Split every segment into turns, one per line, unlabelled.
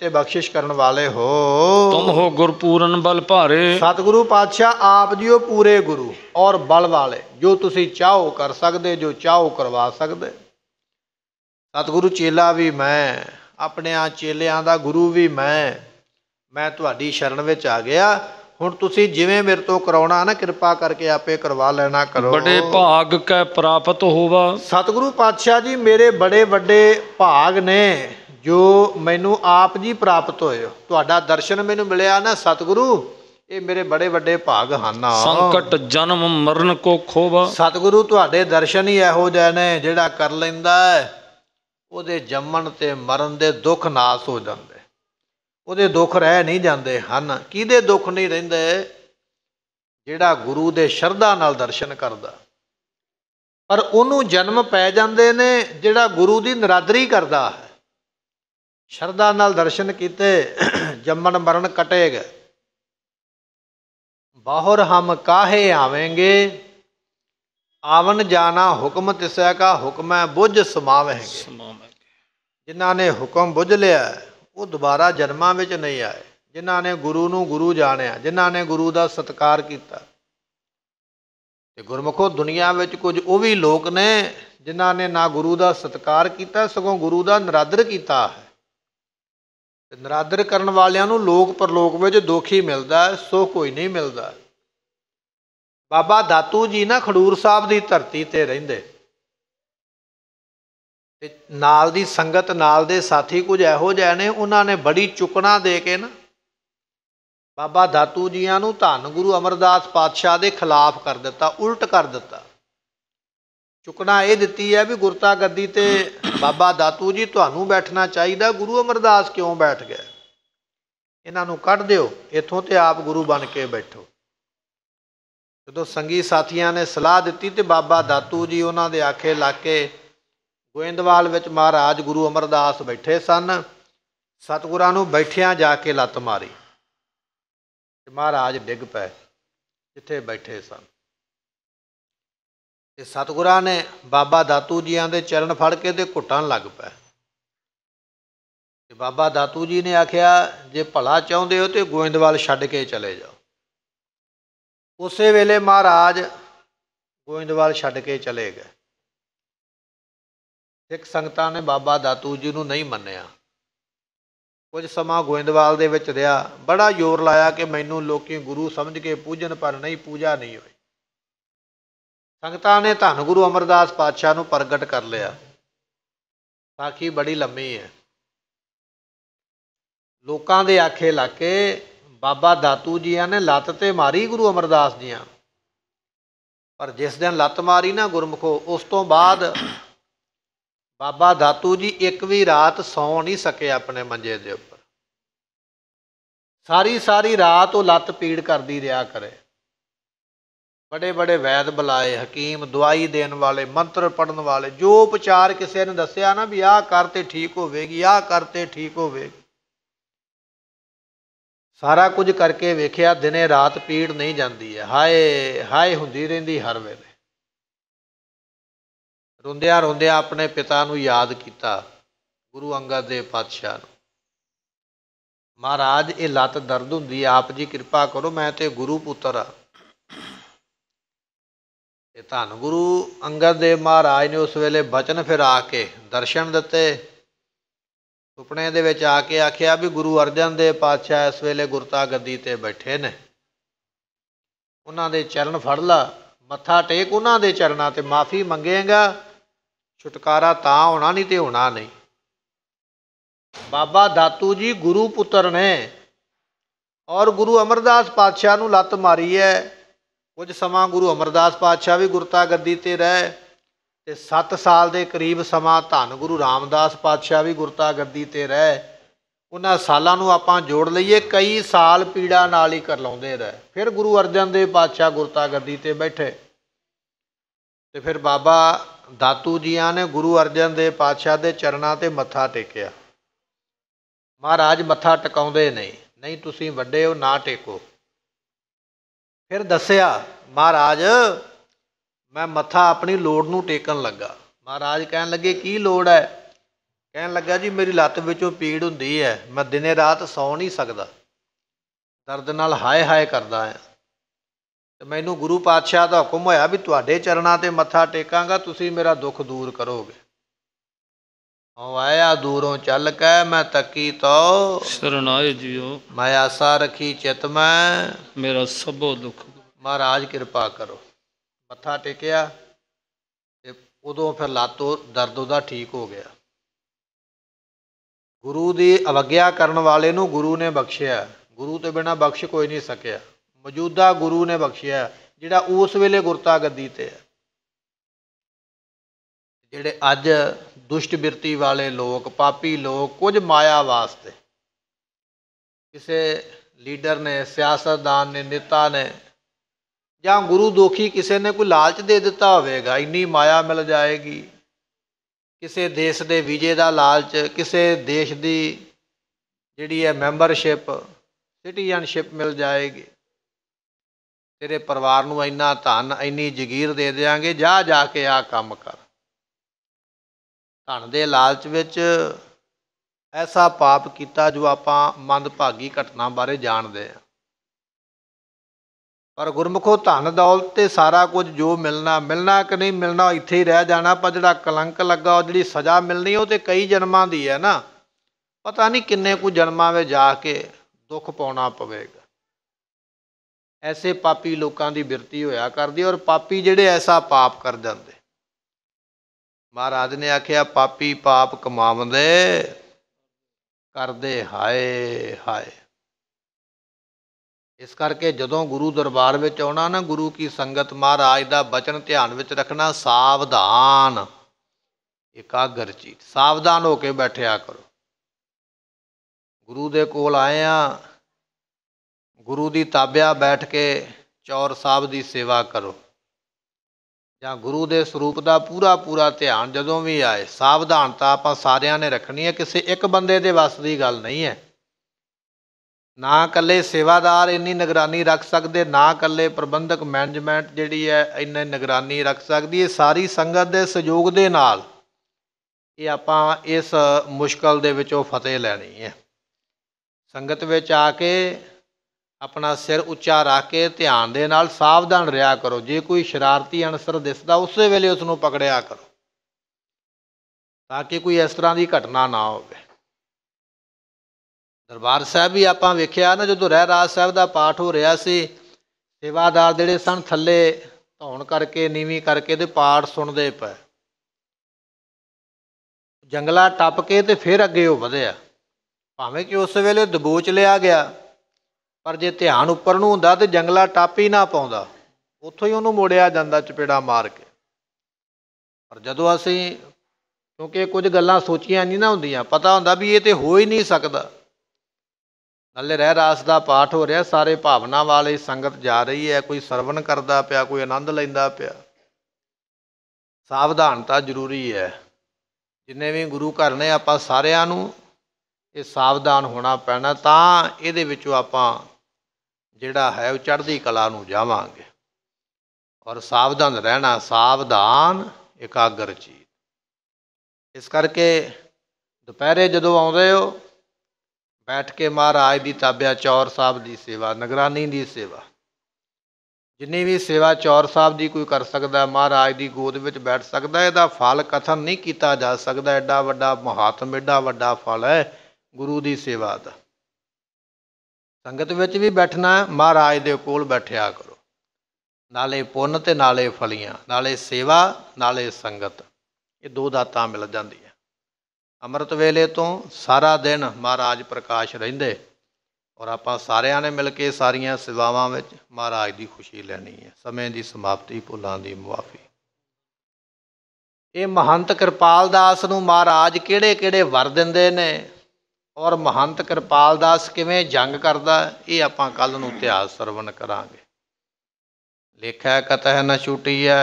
ਤੇ ਬਖਸ਼ਿਸ਼ ਕਰਨ ਵਾਲੇ ਹੋ ਤੁਮ ਹੋ ਗੁਰਪੂਰਨ ਬਲ ਭਾਰੇ ਸਤਿਗੁਰੂ ਪਾਤਸ਼ਾਹ ਆਪ ਜੀ ਉਹ ਪੂਰੇ ਗੁਰੂ ਔਰ ਬਲ ਵਾਲੇ ਜੋ ਤੁਸੀਂ ਚਾਹੋ ਕਰ ਸਕਦੇ ਜੋ ਚਾਹੋ ਕਰਵਾ ਸਕਦੇ ਸਤਿਗੁਰੂ ਚੇਲਾ ਵੀ ਮੈਂ ਆਪਣੇ ਆ ਚੇਲਿਆਂ ਦਾ ਗੁਰੂ ਵੀ ਮੈਂ ਮੈਂ ਤੁਹਾਡੀ ਸ਼ਰਨ ਵਿੱਚ ਆ ਗਿਆ ਹੁਣ ਤੁਸੀਂ ਜਿਵੇਂ ਮੇਰੇ ਤੋਂ ਕਰਾਉਣਾ ਨਾ ਕਿਰਪਾ ਕਰਕੇ ਆਪੇ ਕਰਵਾ ਲੈਣਾ ਕਰੋ ਬੜੇ ਭਾਗ ਕੈ ਪ੍ਰਾਪਤ ਹੋਵਾ ਸਤਿਗੁਰੂ ਪਾਤਸ਼ਾਹ ਜੀ ਮੇਰੇ ਬੜੇ ਵੱਡੇ ਭਾਗ ਨੇ ਜੋ ਮੈਨੂੰ ਆਪ ਜੀ ਪ੍ਰਾਪਤ ਹੋਏ ਤੁਹਾਡਾ ਦਰਸ਼ਨ ਮੈਨੂੰ ਮਿਲਿਆ ਨਾ ਸਤਿਗੁਰੂ ਇਹ ਮੇਰੇ ਬੜੇ ਵੱਡੇ ਭਾਗ ਹਨ ਸੰਕਟ ਜਨਮ ਮਰਨ ਕੋ ਖੋਵਾ ਸਤਿਗੁਰੂ ਤੁਹਾਡੇ ਦਰਸ਼ਨ ਹੀ ਇਹੋ ਜਿਹੇ ਨੇ ਜਿਹੜਾ ਕਰ ਲੈਂਦਾ ਉਹਦੇ ਜੰਮਣ ਤੇ ਮਰਨ ਦੇ ਦੁੱਖ ਨਾਸ ਹੋ ਜਾਂਦੇ ਉਹਦੇ ਦੁੱਖ ਰਹਿ ਨਹੀਂ ਜਾਂਦੇ ਹਨ ਕਿਹਦੇ ਦੁੱਖ ਨਹੀਂ ਰਹਿੰਦੇ ਜਿਹੜਾ ਗੁਰੂ ਦੇ ਸ਼ਰਧਾ ਨਾਲ ਦਰਸ਼ਨ ਕਰਦਾ ਪਰ ਉਹਨੂੰ ਜਨਮ ਪੈ ਜਾਂਦੇ ਨੇ ਜਿਹੜਾ ਗੁਰੂ ਦੀ ਨਰਾਦਰੀ ਕਰਦਾ ਹੈ ਸ਼ਰਧਾ ਨਾਲ ਦਰਸ਼ਨ ਕੀਤੇ ਜੰਮਣ ਮਰਨ ਕਟੇਗ ਬਾਹਰ ਹਮ ਕਾਹੇ ਆਵੇਂਗੇ ਆਵਨ ਜਾਣਾ ਹੁਕਮ ਤਿਸੈ ਕਾ ਹੁਕਮ ਬੁੱਝ ਸਮਾਵਹਿਗੇ ਜਿਨ੍ਹਾਂ ਨੇ ਹੁਕਮ ਬੁੱਝ ਲਿਆ ਉਹ ਦੁਬਾਰਾ ਜਨਮਾਂ ਵਿੱਚ ਨਹੀਂ ਆਏ ਜਿਨ੍ਹਾਂ ਨੇ ਗੁਰੂ ਨੂੰ ਗੁਰੂ ਜਾਣਿਆ ਜਿਨ੍ਹਾਂ ਨੇ ਗੁਰੂ ਦਾ ਸਤਕਾਰ ਕੀਤਾ ਤੇ ਗੁਰਮਖੋ ਦੁਨੀਆ ਵਿੱਚ ਕੁਝ ਉਹ ਵੀ ਲੋਕ ਨੇ ਜਿਨ੍ਹਾਂ ਨੇ ਨਾ ਗੁਰੂ ਦਾ ਸਤਕਾਰ ਕੀਤਾ ਸਗੋਂ ਗੁਰੂ ਦਾ ਨਰਾਦਰ ਕੀਤਾ ਹੈ ਨਰਾਦਰ ਕਰਨ ਵਾਲਿਆਂ ਨੂੰ ਲੋਕ ਪਰਲੋਕ ਵਿੱਚ ਦੁੱਖ ਹੀ ਮਿਲਦਾ ਸੋ ਕੋਈ ਨਹੀਂ ਮਿਲਦਾ ਬਾਬਾ ਦਾਤੂ ਜੀ ਨਾ ਖਡੂਰ ਸਾਹਿਬ ਦੀ ਧਰਤੀ ਤੇ ਰਹਿੰਦੇ ਤੇ ਨਾਲ ਦੀ ਸੰਗਤ ਨਾਲ ਦੇ ਸਾਥੀ ਕੁਝ ਇਹੋ ਜਿਹੇ ਨੇ ਉਹਨਾਂ ਨੇ ਬੜੀ ਚੁਕਣਾ ਦੇ ਕੇ ਨਾ ਬਾਬਾ ਦਾਤੂ ਜੀਆਂ ਨੂੰ ਧੰਨ ਗੁਰੂ ਅਮਰਦਾਸ ਪਾਤਸ਼ਾਹ ਦੇ ਖਿਲਾਫ ਕਰ ਦਿੱਤਾ ਉਲਟ ਕਰ ਦਿੱਤਾ ਚੁਕਣਾ ਇਹ ਦਿੱਤੀ ਹੈ ਵੀ ਗੁਰਤਾ ਗੱਦੀ ਤੇ ਬਾਬਾ ਦਾਤੂ ਜੀ ਤੁਹਾਨੂੰ ਬੈਠਣਾ ਚਾਹੀਦਾ ਗੁਰੂ ਅਮਰਦਾਸ ਕਿਉਂ ਬੈਠ ਗਏ ਇਹਨਾਂ ਨੂੰ ਕੱਢ ਦਿਓ ਇੱਥੋਂ ਤੇ ਆਪ ਗੁਰੂ ਬਣ ਕੇ ਬੈਠੋ ਜਦੋਂ ਸੰਗੀ ਸਾਥੀਆਂ ਨੇ ਸਲਾਹ ਦਿੱਤੀ ਤੇ ਬਾਬਾ ਦਾਤੂ ਜੀ ਉਹਨਾਂ ਦੇ ਆਖੇ ਲਾ ਕੇ ਗੋਇੰਦਵਾਲ ਵਿੱਚ ਮਹਾਰਾਜ ਗੁਰੂ ਅਮਰਦਾਸ ਬੈਠੇ ਸਨ ਸਤਗੁਰਾਂ ਨੂੰ ਬੈਠਿਆਂ ਜਾ ਕੇ ਲੱਤ ਮਾਰੀ ਤੇ ਮਹਾਰਾਜ ਡਿੱਗ ਪਏ ਜਿੱਥੇ ਬੈਠੇ ਸਨ ਤੇ ਸਤਗੁਰਾਂ ਨੇ ਬਾਬਾ ਦਾਤੂ ਜੀਆਂ ਦੇ ਚਰਨ ਫੜ ਕੇ ਤੇ ਘੁੱਟਣ ਲੱਗ ਪਏ ਤੇ ਬਾਬਾ ਦਾਤੂ ਜੀ ਨੇ ਆਖਿਆ ਜੇ ਭਲਾ ਚਾਹੁੰਦੇ ਹੋ ਤੇ ਗੋਇੰਦਵਾਲ ਛੱਡ ਕੇ ਚਲੇ ਜਾਓ ਉਸੇ ਵੇਲੇ ਮਹਾਰਾਜ ਗੋਇੰਦਵਾਲ ਛੱਡ ਕੇ ਚਲੇ ਗਏ ਸਿੱਖ ਸੰਗਤਾਂ ਨੇ ਬਾਬਾ ਦਾਤੂ ਜੀ ਨੂੰ ਨਹੀਂ ਮੰਨਿਆ ਕੁਝ ਸਮਾਂ ਗੋਇੰਦਵਾਲ ਦੇ ਵਿੱਚ ਰਿਹਾ ਬੜਾ ਜ਼ੋਰ ਲਾਇਆ ਕਿ ਮੈਨੂੰ ਲੋਕੀ ਗੁਰੂ ਸਮਝ ਕੇ ਪੂਜਣ ਪਰ ਨਹੀਂ ਪੂਜਾ ਨਹੀਂ ਹੋਈ ਸੰਗਤਾਂ ਨੇ ਧੰਨ ਗੁਰੂ ਅਮਰਦਾਸ ਪਾਤਸ਼ਾਹ ਨੂੰ ਪ੍ਰਗਟ ਕਰ ਲਿਆ ਸਾਖੀ ਬੜੀ ਲੰਮੀ ਹੈ ਲੋਕਾਂ ਦੇ ਆਖੇ ਲਾ ਕੇ ਬਾਬਾ ਦਾਤੂ ਜੀਆਂ ਨੇ ਲੱਤ ਤੇ ਮਾਰੀ ਗੁਰੂ ਅਮਰਦਾਸ ਜੀਆਂ ਪਰ ਜਿਸ ਦਿਨ ਲੱਤ ਮਾਰੀ ਨਾ ਗੁਰਮਖੋ ਉਸ ਤੋਂ ਬਾਅਦ ਬਾਬਾ ਦਾਤੂ ਜੀ ਇੱਕ ਵੀ ਰਾਤ ਸੌ ਨਹੀਂ ਸਕੇ ਆਪਣੇ ਮੰਜੇ ਦੇ ਉੱਪਰ ਸਾਰੀ ਸਾਰੀ ਰਾਤ ਉਹ ਲੱਤ ਪੀੜ ਕਰਦੀ ਰਿਹਾ ਕਰੇ ਬੜੇ ਬੜੇ ਵੈਦ ਬੁਲਾਏ ਹਕੀਮ ਦਵਾਈ ਦੇਣ ਵਾਲੇ ਮੰਤਰ ਪੜਨ ਵਾਲੇ ਜੋ ਉਪਚਾਰ ਕਿਸੇ ਨੇ ਦੱਸਿਆ ਨਾ ਵੀ ਆਹ ਕਰਤੇ ਠੀਕ ਹੋਵੇਗੀ ਆਹ ਕਰਤੇ ਠੀਕ ਹੋਵੇਗੀ ਸਾਰਾ ਕੁਝ ਕਰਕੇ ਵੇਖਿਆ ਦਿਨੇ ਰਾਤ ਪੀੜ ਨਹੀਂ ਜਾਂਦੀ ਹੈ ਹਾਏ ਹਾਏ ਹੁੰਦੀ ਰਹਿੰਦੀ ਹਰ ਵੇਲੇ ਰੁੰਦਿਆ ਰੁੰਦਿਆ ਆਪਣੇ ਪਿਤਾ ਨੂੰ ਯਾਦ ਕੀਤਾ ਗੁਰੂ ਅੰਗਦ ਦੇਵ ਪਾਤਸ਼ਾਹ ਨੂੰ ਮਹਾਰਾਜ ਇਹ ਲੱਤ ਦਰਦ ਹੁੰਦੀ ਆਪ ਜੀ ਕਿਰਪਾ ਕਰੋ ਮੈਂ ਤੇ ਗੁਰੂ ਪੁੱਤਰ ਆ ਤੇ ਧੰਨ ਗੁਰੂ ਅੰਗਦ ਦੇਵ ਮਹਾਰਾਜ ਨੇ ਉਸ ਵੇਲੇ ਬਚਨ ਫਿਰ ਆ ਕੇ ਦਰਸ਼ਨ ਦਿੱਤੇ ਸੁਪਨੇ ਦੇ ਵਿੱਚ ਆ ਕੇ ਆਖਿਆ ਵੀ ਗੁਰੂ ਅਰਜਨ ਦੇਵ ਪਾਤਸ਼ਾਹ ਇਸ ਵੇਲੇ ਗੁਰਤਾ ਗੱਦੀ ਤੇ ਬੈਠੇ ਨੇ ਉਹਨਾਂ ਦੇ ਚਰਨ ਫੜ ਲਾ ਮੱਥਾ ਟੇਕ ਉਹਨਾਂ ਦੇ ਚਰਨਾਂ ਤੇ ਮਾਫੀ ਮੰਗੇਗਾ ਛੁਟਕਾਰਾ ਤਾਂ ਹੋਣਾ ਨਹੀਂ ਤੇ ਹੋਣਾ ਨਹੀਂ ਬਾਬਾ ਦਾਤੂ ਜੀ ਗੁਰੂ ਪੁੱਤਰ ਨੇ ਔਰ ਗੁਰੂ ਅਮਰਦਾਸ ਪਾਤਸ਼ਾਹ ਨੂੰ ਲੱਤ ਮਾਰੀ ਹੈ ਕੁਝ ਸਮਾਂ ਗੁਰੂ ਅਮਰਦਾਸ ਪਾਤਸ਼ਾਹ ਵੀ ਗੁਰਤਾ ਗੱਦੀ ਤੇ ਰਹੇ ਤੇ 7 ਸਾਲ ਦੇ ਕਰੀਬ ਸਮਾਂ ਧੰਨ ਗੁਰੂ ਰਾਮਦਾਸ ਪਾਤਸ਼ਾਹ ਵੀ ਗੁਰਤਾ ਗੱਦੀ ਤੇ ਰਹੇ ਉਹਨਾਂ ਸਾਲਾਂ ਨੂੰ ਆਪਾਂ ਜੋੜ ਲਈਏ ਕਈ ਸਾਲ ਪੀੜਾ ਨਾਲ ਹੀ ਕਰ ਲਾਉਂਦੇ ਰਹੇ ਫਿਰ ਗੁਰੂ ਅਰਜਨ ਦੇਵ ਪਾਤਸ਼ਾਹ ਗੁਰਤਾ ਗੱਦੀ ਤੇ ਬੈਠੇ ਤੇ ਫਿਰ ਬਾਬਾ ਦਾਤੂ ਜੀਆਂ ਨੇ ਗੁਰੂ ਅਰਜਨ ਦੇਵ ਪਾਤਸ਼ਾਹ ਦੇ ਚਰਨਾਂ ਤੇ ਮੱਥਾ ਟੇਕਿਆ ਮਹਾਰਾਜ ਮੱਥਾ ਟਿਕਾਉਂਦੇ ਨਹੀਂ ਨਹੀਂ ਤੁਸੀਂ ਵੱਡੇ ਹੋ ਨਾ ਟੇਕੋ ਫਿਰ ਦੱਸਿਆ ਮਹਾਰਾਜ ਮੈਂ ਮੱਥਾ ਆਪਣੀ ਲੋੜ ਨੂੰ ਟੇਕਣ ਲੱਗਾ ਮਹਾਰਾਜ ਕਹਿਣ ਲੱਗੇ ਕੀ ਲੋੜ ਹੈ ਕਹਿਣ ਲੱਗਾ ਜੀ ਮੇਰੀ ਲੱਤ ਵਿੱਚੋਂ ਪੀੜ ਹੁੰਦੀ ਹੈ ਮੈਂ ਦਿਨੇ ਰਾਤ ਸੌ ਨਹੀਂ ਸਕਦਾ ਦਰਦ ਨਾਲ ਹਾਏ ਹਾਏ ਕਰਦਾ ਆ ਤੇ ਮੈਨੂੰ ਗੁਰੂ ਪਾਤਸ਼ਾਹ ਦਾ ਹੁਕਮ ਹੋਇਆ ਵੀ ਤੁਹਾਡੇ ਚਰਨਾਂ ਤੇ ਮੱਥਾ ਟੇਕਾਂਗਾ ਤੁਸੀਂ ਮੇਰਾ ਦੁੱਖ ਦੂਰ ਕਰੋਗੇ ਹਉ ਆਇਆ ਦੂਰੋਂ ਚੱਲ ਕੇ ਮੈਂ ਤੱਕੀ ਤੋ ਸਰਨਾਏ ਜਿਉ ਮੈਂ ਆਸਾ ਰੱਖੀ ਚਿਤ ਮੈਂ ਮੇਰਾ ਸਭੋ ਦੁੱਖ ਮਹਾਰਾਜ ਕਿਰਪਾ ਕਰੋ ਮੱਥਾ ਟੇਕਿਆ ਤੇ ਉਦੋਂ ਫਿਰ ਲਾਤੋ ਦਰਦ ਉਹਦਾ ਠੀਕ ਹੋ ਗਿਆ ਗੁਰੂ ਦੀ ਅਵਗਿਆ ਕਰਨ ਵਾਲੇ ਨੂੰ ਗੁਰੂ ਨੇ ਬਖਸ਼ਿਆ ਗੁਰੂ ਤੋਂ ਬਿਨਾ ਬਖਸ਼ ਕੋਈ ਨਹੀਂ ਸਕਿਆ ਮੌਜੂਦਾ ਗੁਰੂ ਨੇ ਬਖਸ਼ਿਆ ਜਿਹੜਾ ਉਸ ਵੇਲੇ ਗੁਰਤਾ ਗੱਦੀ ਤੇ ਹੈ ਜਿਹੜੇ ਅੱਜ ਦੁਸ਼ਟ ਬਿਰਤੀ ਵਾਲੇ ਲੋਕ ਪਾਪੀ ਲੋਕ ਕੁਝ ਮਾਇਆ ਵਾਸਤੇ ਕਿਸੇ ਲੀਡਰ ਨੇ ਸਿਆਸਤਦਾਨ ਨੇ ਨੇਤਾ ਨੇ ਜਾਂ ਗੁਰੂ ਦੋਖੀ ਕਿਸੇ ਨੇ ਕੋਈ ਲਾਲਚ ਦੇ ਦਿੱਤਾ ਹੋਵੇਗਾ ਇੰਨੀ ਮਾਇਆ ਮਿਲ ਜਾਏਗੀ ਕਿਸੇ ਦੇਸ਼ ਦੇ ਵੀਜ਼ੇ ਦਾ ਲਾਲਚ ਕਿਸੇ ਦੇਸ਼ ਦੀ ਜਿਹੜੀ ਹੈ ਮੈਂਬਰਸ਼ਿਪ ਸਿਟੀਜ਼ਨਸ਼ਿਪ ਮਿਲ ਜਾਏਗੀ ਤੇਰੇ ਪਰਿਵਾਰ ਨੂੰ ਇੰਨਾ ਧਨ ਇੰਨੀ ਜ਼ਗੀਰ ਦੇ ਦੇਵਾਂਗੇ ਜਾ ਜਾ ਕੇ ਆ ਕੰਮ ਕਰ ਧਨ ਦੇ ਲਾਲਚ ਵਿੱਚ ਐਸਾ ਪਾਪ ਕੀਤਾ ਜੋ ਆਪਾਂ ਮੰਦਭਾਗੀ ਘਟਨਾ ਬਾਰੇ ਜਾਣਦੇ ਆ ਪਰ ਗੁਰਮੁਖੋ ਧਨ ਦੌਲਤ ਤੇ ਸਾਰਾ ਕੁਝ ਜੋ ਮਿਲਣਾ ਮਿਲਣਾ ਕਿ ਨਹੀਂ ਮਿਲਣਾ ਇੱਥੇ ਹੀ ਰਹਿ ਜਾਣਾ ਪਰ ਜਿਹੜਾ ਕਲੰਕ ਲੱਗਾ ਉਹ ਜਿਹੜੀ ਸਜ਼ਾ ਮਿਲਣੀ ਉਹ ਤੇ ਕਈ ਜਨਮਾਂ ਦੀ ਹੈ ਨਾ ਪਤਾ ਨਹੀਂ ਕਿੰਨੇ ਕੁ ਜਨਮਾਂ ਵਿੱਚ ਜਾ ਕੇ ਦੁੱਖ ਪਾਉਣਾ ਪਵੇਗਾ ਐਸੇ ਪਾਪੀ ਲੋਕਾਂ ਦੀ ਬਿਰਤੀ ਹੋਇਆ ਕਰਦੀ ਔਰ ਪਾਪੀ ਜਿਹੜੇ ਐਸਾ ਪਾਪ ਕਰ ਜਾਂਦੇ ਮਹਾਰਾਜ ਨੇ ਆਖਿਆ ਪਾਪੀ ਪਾਪ ਕਮਾਉਂਦੇ ਕਰਦੇ ਹਾਏ ਹਾਏ ਇਸ ਕਰਕੇ ਜਦੋਂ ਗੁਰੂ ਦਰਬਾਰ ਵਿੱਚ ਆਉਣਾ ਨਾ ਗੁਰੂ ਕੀ ਸੰਗਤ ਮਹਾਰਾਜ ਦਾ ਬਚਨ ਧਿਆਨ ਵਿੱਚ ਰੱਖਣਾ ਸਾਵਧਾਨ ਇਕਾਗਰ ਚੀਤ ਸਾਵਧਾਨ ਹੋ ਕੇ ਬੈਠਿਆ ਕਰੋ ਗੁਰੂ ਦੇ ਕੋਲ ਆਏ ਆ ਗੁਰੂ ਦੀ ਤਾਬਿਆ ਬੈਠ ਕੇ ਚੌਰ ਸਾਹਿਬ ਦੀ ਸੇਵਾ ਕਰੋ ਜਾਂ ਗੁਰੂ ਦੇ ਸਰੂਪ ਦਾ ਪੂਰਾ ਪੂਰਾ ਧਿਆਨ ਜਦੋਂ ਵੀ ਆਏ ਸਾਵਧਾਨਤਾ ਆਪਾਂ ਸਾਰਿਆਂ ਨੇ ਰੱਖਣੀ ਹੈ ਕਿਸੇ ਇੱਕ ਬੰਦੇ ਦੇ ਵੱਸ ਦੀ ਗੱਲ ਨਹੀਂ ਹੈ ਨਾ ਇਕੱਲੇ ਸੇਵਾਦਾਰ ਇੰਨੀ ਨਿਗਰਾਨੀ ਰੱਖ ਸਕਦੇ ਨਾ ਇਕੱਲੇ ਪ੍ਰਬੰਧਕ ਮੈਨੇਜਮੈਂਟ ਜਿਹੜੀ ਹੈ ਇੰਨੇ ਨਿਗਰਾਨੀ ਰੱਖ ਸਕਦੀ ਹੈ ਸਾਰੀ ਸੰਗਤ ਦੇ ਸਹਿਯੋਗ ਦੇ ਨਾਲ ਇਹ ਆਪਾਂ ਇਸ ਮੁਸ਼ਕਲ ਦੇ ਵਿੱਚੋਂ ਫਤਿਹ ਲੈਣੀ ਹੈ ਸੰਗਤ ਵਿੱਚ ਆ ਕੇ ਆਪਣਾ ਸਿਰ ਉੱਚਾ ਰੱਖ ਕੇ ਧਿਆਨ ਦੇ ਨਾਲ ਸਾਵਧਾਨ ਰਿਹਾ ਕਰੋ ਜੇ ਕੋਈ ਸ਼ਰਾਰਤੀ ਅਨਸਰ ਦਿਸਦਾ ਉਸੇ ਵੇਲੇ ਉਸ ਨੂੰ ਪਕੜਿਆ ਕਰੋ ਤਾਂ ਕਿ ਕੋਈ ਇਸ ਤਰ੍ਹਾਂ ਦੀ ਘਟਨਾ ਨਾ ਹੋਵੇ ਦਰਬਾਰ ਸਾਹਿਬ ਵੀ ਆਪਾਂ ਵੇਖਿਆ ਨਾ ਜਦੋਂ ਰਹਿ ਰਾਜ ਸਾਹਿਬ ਦਾ ਪਾਠ ਹੋ ਰਿਹਾ ਸੀ ਸੇਵਾਦਾਰ ਜਿਹੜੇ ਸਨ ਥੱਲੇ ਧੌਣ ਕਰਕੇ ਨੀਵੀਂ ਕਰਕੇ ਤੇ ਪਾਠ ਸੁਣਦੇ ਪਏ ਜੰਗਲਾ ਟੱਪ ਕੇ ਤੇ ਫਿਰ ਅੱਗੇ ਉਹ ਵਧਿਆ ਭਾਵੇਂ ਕਿ ਉਸ ਵੇਲੇ ਦਬੋਚ ਲਿਆ ਗਿਆ ਪਰ ਜੇ ਧਿਆਨ ਉੱਪਰ ਨੂੰ ਹੁੰਦਾ ਤੇ ਜੰਗਲਾ ਟਾਪੀ ਨਾ ਪਾਉਂਦਾ ਉੱਥੋਂ ਹੀ ਉਹਨੂੰ ਮੋੜਿਆ ਜਾਂਦਾ ਚਪੇੜਾ ਮਾਰ ਕੇ ਪਰ ਜਦੋਂ ਅਸੀਂ ਕਿਉਂਕਿ ਕੁਝ ਗੱਲਾਂ ਸੋਚੀਆਂ ਨਹੀਂ ਨਾ ਹੁੰਦੀਆਂ ਪਤਾ ਹੁੰਦਾ ਵੀ ਇਹ ਤੇ ਹੋ ਹੀ ਨਹੀਂ ਸਕਦਾ ਨਾਲੇ ਰਹਿ ਰਾਸ ਦਾ ਪਾਠ ਹੋ ਰਿਹਾ ਸਾਰੇ ਭਾਵਨਾ ਵਾਲੇ ਸੰਗਤ ਜਾ ਰਹੀ ਹੈ ਕੋਈ ਸਰਵਣ ਕਰਦਾ ਪਿਆ ਕੋਈ ਆਨੰਦ ਲੈਂਦਾ ਪਿਆ ਸਾਵਧਾਨਤਾ ਜ਼ਰੂਰੀ ਹੈ ਜਿੰਨੇ ਵੀ ਗੁਰੂ ਘਰ ਨੇ ਆਪਾਂ ਸਾਰਿਆਂ ਨੂੰ ਇਹ ਸਾਵਧਾਨ ਹੋਣਾ ਪੈਣਾ ਤਾਂ ਇਹਦੇ ਵਿੱਚੋਂ ਆਪਾਂ ਜਿਹੜਾ ਹੈ ਉਹ ਚੜ੍ਹਦੀ ਕਲਾ ਨੂੰ ਜਾਵਾਂਗੇ ਔਰ ਸਾਵਧਾਨ ਰਹਿਣਾ ਸਾਵਧਾਨ ਇਕਾਗਰ ਚੀਤ ਇਸ ਕਰਕੇ ਦੁਪਹਿਰੇ ਜਦੋਂ ਆਉਂਦੇ ਹੋ ਬੈਠ ਕੇ ਮਹਾਰਾਜ ਦੀ ਤਾਬਿਆ ਚੌਰ ਸਾਹਿਬ ਦੀ ਸੇਵਾ ਨਿਗਰਾਨੀ ਦੀ ਸੇਵਾ ਜਿੰਨੀ ਵੀ ਸੇਵਾ ਚੌਰ ਸਾਹਿਬ ਦੀ ਕੋਈ ਕਰ ਸਕਦਾ ਮਹਾਰਾਜ ਦੀ ਗੋਦ ਵਿੱਚ ਬੈਠ ਸਕਦਾ ਇਹਦਾ ਫਲ ਕਥਨ ਨਹੀਂ ਕੀਤਾ ਜਾ ਸਕਦਾ ਐਡਾ ਵੱਡਾ ਮਹਾਤਮ ਐਡਾ ਵੱਡਾ ਫਲ ਹੈ ਗੁਰੂ ਦੀ ਸੇਵਾ ਦਾ ਸੰਗਤ ਵਿੱਚ ਵੀ ਬੈਠਣਾ ਮਹਾਰਾਜ ਦੇ ਕੋਲ ਬੈਠਿਆ ਕਰੋ ਨਾਲੇ ਪੁੰਨ ਤੇ ਨਾਲੇ ਫਲੀਆਂ ਨਾਲੇ ਸੇਵਾ ਨਾਲੇ ਸੰਗਤ ਇਹ ਦੋ ਦਾਤਾਂ ਮਿਲ ਜਾਂਦੀਆਂ ਅੰਮ੍ਰਿਤ ਵੇਲੇ ਤੋਂ ਸਾਰਾ ਦਿਨ ਮਹਾਰਾਜ ਪ੍ਰਕਾਸ਼ ਰਹਿੰਦੇ ਔਰ ਆਪਾਂ ਸਾਰਿਆਂ ਨੇ ਮਿਲ ਕੇ ਸਾਰੀਆਂ ਸੇਵਾਵਾਂ ਵਿੱਚ ਮਹਾਰਾਜ ਦੀ ਖੁਸ਼ੀ ਲੈਣੀ ਹੈ ਸਮੇਂ ਦੀ ਸਮਾਪਤੀ ਭੁੱਲਾਂ ਦੀ ਮੁਆਫੀ ਇਹ ਮਹੰਤ ਕਿਰਪਾਲ ਦਾਸ ਨੂੰ ਮਹਾਰਾਜ ਕਿਹੜੇ ਕਿਹੜੇ ਵਰ ਦਿੰਦੇ ਨੇ ਔਰ ਮਹੰਤ ਕਿਰਪਾਲ ਦਾਸ ਕਿਵੇਂ ਜੰਗ ਕਰਦਾ ਇਹ ਆਪਾਂ ਕੱਲ ਨੂੰ ਇਤਿਹਾਸ ਸਰਵਣ ਕਰਾਂਗੇ ਲੇਖਾ ਕਤਹਿ ਨ ਛੁਟੀਐ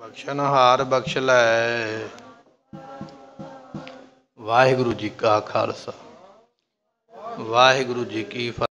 ਬਖਸ਼ਨ ਹਾਰ ਬਖਸ਼ ਲੈ ਵਾਹਿਗੁਰੂ ਜੀ ਕਾ ਖਾਲਸਾ ਵਾਹਿਗੁਰੂ ਜੀ ਕੀ